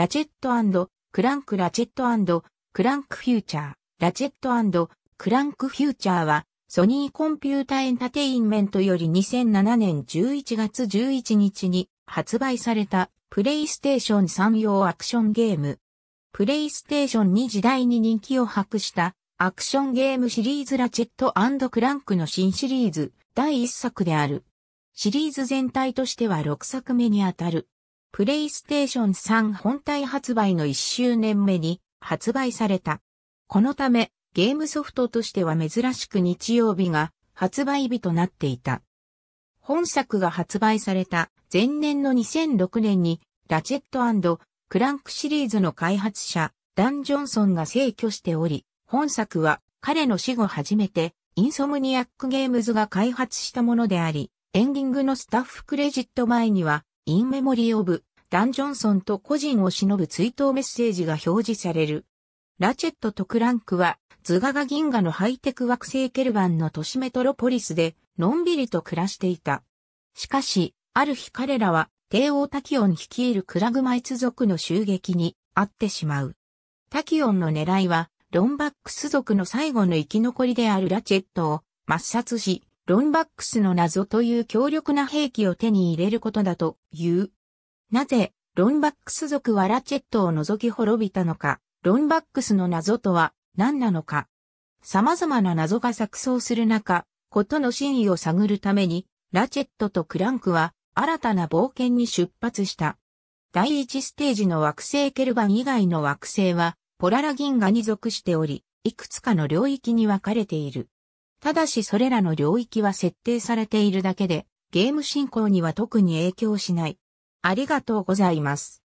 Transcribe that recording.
ラチェットクランクラチェットクランクフューチャー、ラチェットクランクフューチャーは、ソニーコンピュータエンタテインメントより2007年11月11日に発売されたプレイステーション3用アクションゲーム。プレイステーション2時代に人気を博したアクションゲームシリーズラチェットクランクの新シリーズ第1作である。シリーズ全体としては6作目にあたる。プレイステーション3本体発売の1周年目に発売された。このため、ゲームソフトとしては珍しく日曜日が発売日となっていた。本作が発売された前年の2006年にラチェットクランクシリーズの開発者ダン・ジョンソンが逝去しており、本作は彼の死後初めてインソムニアックゲームズが開発したものであり、エンディングのスタッフクレジット前にはインメモリーオブ、ダン・ジョンソンと個人を忍ぶ追悼メッセージが表示される。ラチェットとクランクは、ズガガ銀河のハイテク惑星ケルバンの都市メトロポリスで、のんびりと暮らしていた。しかし、ある日彼らは、帝王タキオン率いるクラグマイツ族の襲撃に遭ってしまう。タキオンの狙いは、ロンバックス族の最後の生き残りであるラチェットを抹殺し、ロンバックスの謎という強力な兵器を手に入れることだという。なぜ、ロンバックス族はラチェットを除き滅びたのか、ロンバックスの謎とは何なのか。様々な謎が錯綜する中、ことの真意を探るために、ラチェットとクランクは新たな冒険に出発した。第一ステージの惑星ケルバン以外の惑星は、ポララ銀河に属しており、いくつかの領域に分かれている。ただしそれらの領域は設定されているだけで、ゲーム進行には特に影響しない。ありがとうございます。